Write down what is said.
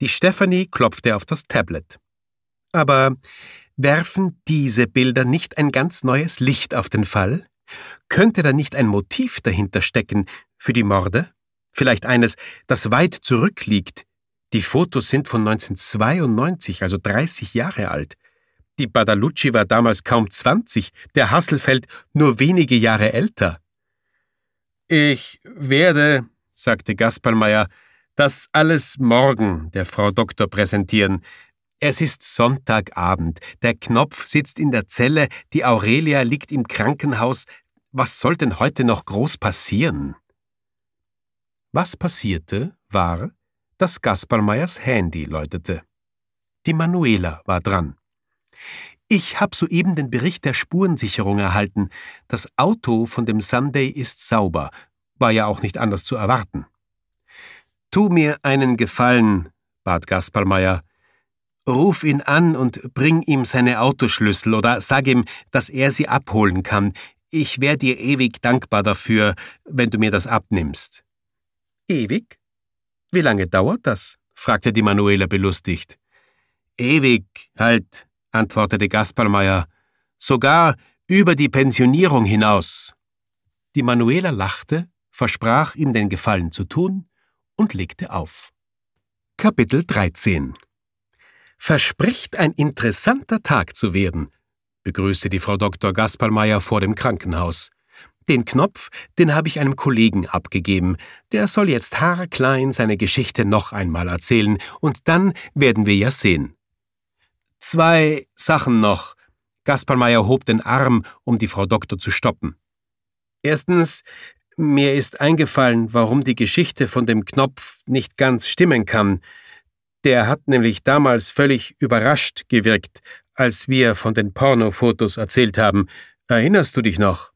Die Stephanie klopfte auf das Tablet. Aber werfen diese Bilder nicht ein ganz neues Licht auf den Fall? Könnte da nicht ein Motiv dahinter stecken für die Morde? Vielleicht eines, das weit zurückliegt. Die Fotos sind von 1992, also 30 Jahre alt. Die Badalucci war damals kaum 20, der Hasselfeld nur wenige Jahre älter. Ich werde, sagte Gasperlmeier, das alles morgen der Frau Doktor präsentieren. Es ist Sonntagabend, der Knopf sitzt in der Zelle, die Aurelia liegt im Krankenhaus. Was soll denn heute noch groß passieren? Was passierte, war, dass Gaspermeyers Handy läutete. Die Manuela war dran. Ich habe soeben den Bericht der Spurensicherung erhalten. Das Auto von dem Sunday ist sauber. War ja auch nicht anders zu erwarten. Tu mir einen Gefallen, bat Gaspermeier. Ruf ihn an und bring ihm seine Autoschlüssel oder sag ihm, dass er sie abholen kann. Ich wär dir ewig dankbar dafür, wenn du mir das abnimmst. Ewig? Wie lange dauert das? fragte die Manuela belustigt. Ewig, halt, antwortete Gaspermeier. Sogar über die Pensionierung hinaus. Die Manuela lachte, versprach ihm den Gefallen zu tun und legte auf. Kapitel 13 Verspricht ein interessanter Tag zu werden, begrüßte die Frau Dr. Gaspermeier vor dem Krankenhaus. Den Knopf, den habe ich einem Kollegen abgegeben. Der soll jetzt haarklein seine Geschichte noch einmal erzählen und dann werden wir ja sehen. Zwei Sachen noch. Gaspermeier hob den Arm, um die Frau Doktor zu stoppen. Erstens, mir ist eingefallen, warum die Geschichte von dem Knopf nicht ganz stimmen kann. Der hat nämlich damals völlig überrascht gewirkt, als wir von den Pornofotos erzählt haben. Erinnerst du dich noch?